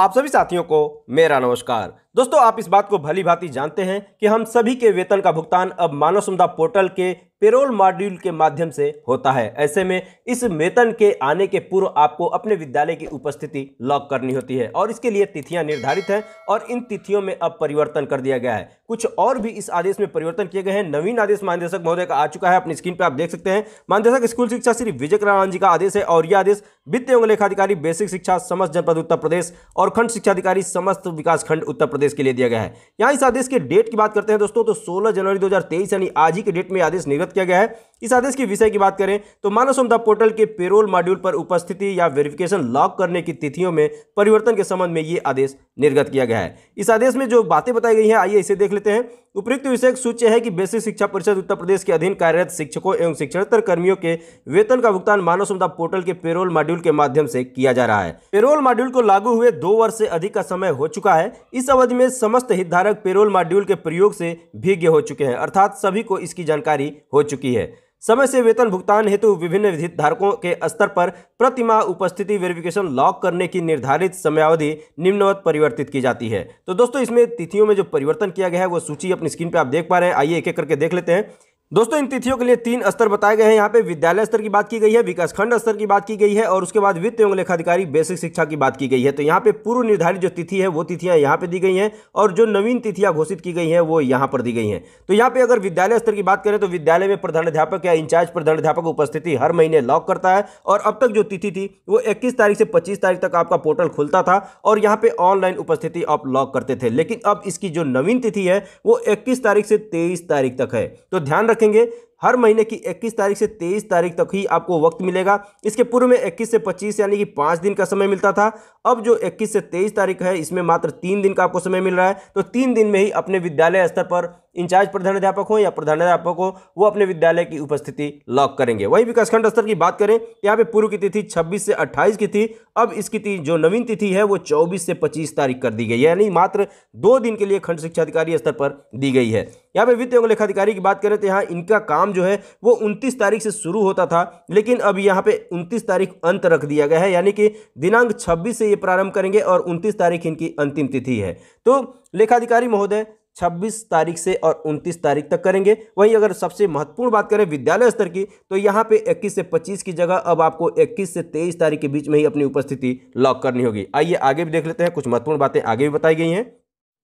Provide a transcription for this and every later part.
आप सभी साथियों को मेरा नमस्कार दोस्तों आप इस बात को भली भांति जानते हैं कि हम सभी के वेतन का भुगतान अब मानव सुविधा पोर्टल के पेरोल मॉड्यूल के माध्यम से होता है ऐसे में इस वेतन के आने के पूर्व आपको अपने विद्यालय की उपस्थिति लॉक करनी होती है और इसके लिए तिथियां निर्धारित हैं और इन तिथियों में अब परिवर्तन कर दिया गया है कुछ और भी इस आदेश में परिवर्तन किए गए हैं नवीन आदेश महानिदेशक महोदय का आ चुका है अपनी स्क्रीन पर आप देख सकते हैं महानिदेशक स्कूल शिक्षा श्री विजय नारायण जी का आदेश है और यह आदेश वित्त एवं लेखाधिकारी बेसिक शिक्षा समस्त जनपद उत्तर प्रदेश और खंड शिक्षाधिकारी समस्त विकास खंड उत्तर प्रदेश आदेश के लिए दिया गया है यहाँ इस आदेश के डेट की बात करते हैं दोस्तों तो 16 जनवरी 2023 यानी आज ही के डेट में आदेश निर्गत किया गया है इस आदेश के विषय की बात करें तो मानव समता पोर्टल के पेरोल मॉड्यूल पर उपस्थिति या वेरिफिकेशन लॉक करने की तिथियों में परिवर्तन के संबंध में ये आदेश निर्गत किया गया है इस आदेश में जो बातें बताई गई हैं आइए इसे देख लेते हैं उपयुक्त विषय सूच्य है कि बेसिक शिक्षा परिषद उत्तर प्रदेश के अधीन कार्यरत शिक्षकों एवं शिक्षणतर कर्मियों के वेतन का भुगतान मानव सुविधा पोर्टल के पेरोल मॉड्यूल के माध्यम से किया जा रहा है पेरोल मॉड्यूल को लागू हुए दो वर्ष से अधिक का समय हो चुका है इस अवधि में समस्त हितधारक पेरोल मॉड्यूल के प्रयोग से भिज्ञ हो चुके हैं अर्थात सभी को इसकी जानकारी हो चुकी है समय से वेतन भुगतान हेतु विभिन्न हितधारकों के स्तर पर प्रतिमा उपस्थिति वेरिफिकेशन लॉक करने की निर्धारित समयावधि निम्नवत परिवर्तित की जाती है तो दोस्तों इसमें तिथियों में जो परिवर्तन किया गया है वो सूची अपनी स्क्रीन पर आप देख पा रहे हैं आइए एक एक करके देख लेते हैं दोस्तों इन तिथियों के लिए तीन स्तर बताए गए हैं यहाँ पे विद्यालय स्तर की बात की गई है विकासखंड स्तर की बात की गई है और उसके बाद वित्त एवं लेखाधिकारी बेसिक शिक्षा की बात की गई है तो यहाँ पे पूर्व निर्धारित जो तिथि है वो तिथियां यहाँ पे दी गई हैं और जो नवीन तिथियां घोषित की गई हैं वो यहाँ पर दी गई हैं तो यहाँ पे अगर विद्यालय स्तर की बात करें तो विद्यालय में प्रधानाध्यापक या इंचार्ज प्रधानाध्यापक उपस्थिति हर महीने लॉक करता है और अब तक जो तिथि थी वो इक्कीस तारीख से पच्चीस तारीख तक आपका पोर्टल खुलता था और यहाँ पे ऑनलाइन उपस्थिति आप लॉक करते थे लेकिन अब इसकी जो नवीन तिथि है वो इक्कीस तारीख से तेईस तारीख तक है तो ध्यान रखेंगे हर महीने की 21 तारीख से 23 तारीख तक ही आपको वक्त मिलेगा इसके पूर्व में 21 से 25 यानी कि पाँच दिन का समय मिलता था अब जो 21 से 23 तारीख है इसमें मात्र तीन दिन का आपको समय मिल रहा है तो तीन दिन में ही अपने विद्यालय स्तर पर इंचार्ज प्रधानाध्यापक हो या प्रधानाध्यापक हो वो अपने विद्यालय की उपस्थिति लॉक करेंगे वही विकासखंड स्तर की बात करें यहाँ पे पूर्व की तिथि 26 से 28 की थी अब इसकी तिथि जो नवीन तिथि है वो 24 से 25 तारीख कर दी गई है यानी मात्र दो दिन के लिए खंड शिक्षा अधिकारी स्तर पर दी गई है यहाँ पे वित्त एवं लेखाधिकारी की बात करें तो यहाँ इनका काम काम जो है वो उनतीस तारीख से शुरू होता था लेकिन अब यहाँ पे उनतीस तारीख अंत रख दिया गया है यानी कि दिनांक छब्बीस से ये प्रारंभ करेंगे और उनतीस तारीख इनकी अंतिम तिथि है तो लेखाधिकारी महोदय 26 तारीख से और 29 तारीख तक करेंगे वहीं अगर सबसे महत्वपूर्ण बात करें विद्यालय स्तर की तो यहाँ पे 21 से 25 की जगह अब आपको 21 से 23 तारीख के बीच में ही अपनी उपस्थिति लॉक करनी होगी आइए आगे भी देख लेते हैं कुछ महत्वपूर्ण बातें आगे भी बताई गई हैं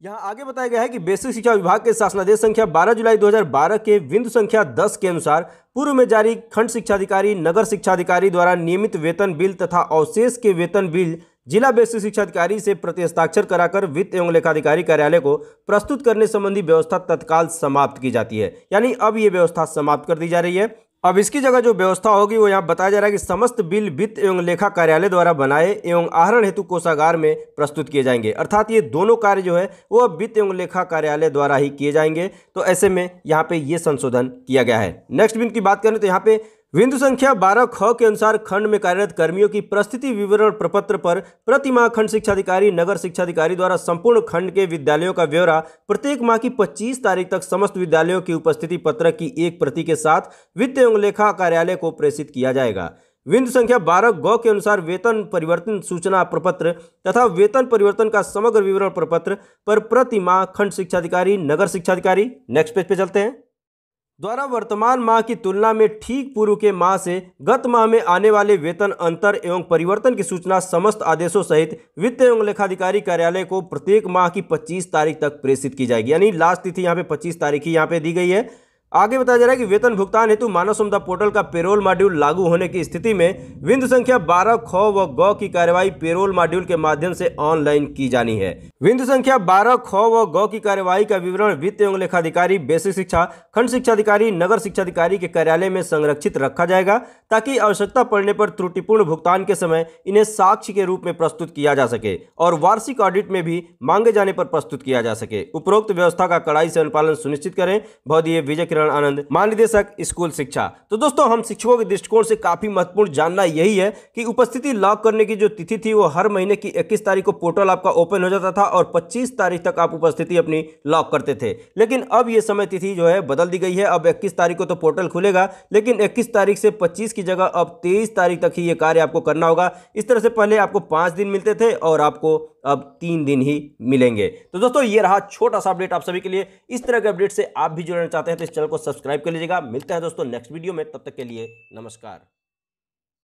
यहाँ आगे बताया गया है कि बेसिक शिक्षा विभाग के शासनादेश संख्या 12 जुलाई 2012 के बिंदु संख्या 10 के अनुसार पूर्व में जारी खंड शिक्षा अधिकारी नगर शिक्षा अधिकारी द्वारा नियमित वेतन बिल तथा अवशेष के वेतन बिल जिला बेसिक शिक्षा अधिकारी से प्रति हस्ताक्षर कराकर वित्त एवं लेखाधिकारी कार्यालय को प्रस्तुत करने संबंधी व्यवस्था तत्काल समाप्त की जाती है यानी अब ये व्यवस्था समाप्त कर दी जा रही है अब इसकी जगह जो व्यवस्था होगी वो यहाँ बताया जा रहा है कि समस्त बिल वित्त एवं लेखा कार्यालय द्वारा बनाए एवं आहरण हेतु कोषागार में प्रस्तुत किए जाएंगे अर्थात ये दोनों कार्य जो है वो अब वित्त एवं लेखा कार्यालय द्वारा ही किए जाएंगे तो ऐसे में यहाँ पे ये संशोधन किया गया है नेक्स्ट बिल की बात करें तो यहाँ पे बिंदु संख्या बारह ख के अनुसार खंड में कार्यरत कर्मियों की प्रस्थिति विवरण प्रपत्र पर प्रतिमा खंड शिक्षाधिकारी नगर शिक्षाधिकारी द्वारा संपूर्ण खंड के विद्यालयों का ब्यौरा प्रत्येक माह की 25 तारीख तक समस्त विद्यालयों की उपस्थिति पत्र की एक प्रति के साथ वित्त एवं लेखा कार्यालय को प्रेषित किया जाएगा बिंदु संख्या बारह ग के अनुसार वेतन परिवर्तन सूचना प्रपत्र तथा वेतन परिवर्तन का समग्र विवरण प्रपत्र पर प्रति माह खंड शिक्षाधिकारी नगर शिक्षाधिकारी नेक्स्ट पेज पे चलते हैं द्वारा वर्तमान माह की तुलना में ठीक पूर्व के माह से गत माह में आने वाले वेतन अंतर एवं परिवर्तन की सूचना समस्त आदेशों सहित वित्त एवं लेखाधिकारी कार्यालय को प्रत्येक माह की 25 तारीख तक प्रेषित की जाएगी यानी लास्ट तिथि यहाँ पे 25 तारीख ही यहाँ पे दी गई है आगे बताया जा रहा है कि वेतन भुगतान हेतु मानव संपदा पोर्टल का पेरोल मॉड्यूल लागू होने की स्थिति में बिंदु संख्या बारह ख व ग की कार्यवाही पेरोल मॉड्यूल के माध्यम से ऑनलाइन की जानी है बिंदु संख्या बारह ख व ग की कार्यवाही का विवरण वित्त एवं लेखाधिकारी बेसिक शिक्षा खंड शिक्षा अधिकारी नगर शिक्षा अधिकारी के कार्यालय में संरक्षित रखा जाएगा ताकि आवश्यकता पड़ने पर त्रुटिपूर्ण भुगतान के समय इन्हें साक्ष्य के रूप में प्रस्तुत किया जा सके और वार्षिक ऑडिट में भी मांगे जाने पर प्रस्तुत किया जा सके उपरोक्त व्यवस्था का कड़ाई से अनुपालन सुनिश्चित करें बहुत ये विजय किरण नारायण आनंद महानिदेशक स्कूल शिक्षा तो दोस्तों हम शिक्षकों के दृष्टिकोण से काफी महत्वपूर्ण जानना यही है कि उपस्थिति लॉक करने की जो तिथि थी वो हर महीने की इक्कीस तारीख को पोर्टल आपका ओपन हो जाता था और पच्चीस तारीख तक आप उपस्थिति अपनी लॉक करते थे लेकिन अब ये समय तिथि जो है बदल दी गई है अब इक्कीस तारीख को तो पोर्टल खुलेगा लेकिन इक्कीस तारीख से पच्चीस की जगह अब तेईस तारीख तक ही ये कार्य आपको करना होगा इस तरह से पहले आपको पांच दिन मिलते थे और आपको अब तीन दिन ही मिलेंगे तो दोस्तों ये रहा छोटा सा अपडेट आप सभी के लिए इस तरह के अपडेट से आप भी जुड़ना चाहते हैं तो इस चैनल को सब्सक्राइब कर लीजिएगा मिलते हैं दोस्तों नेक्स्ट वीडियो में तब तक के लिए नमस्कार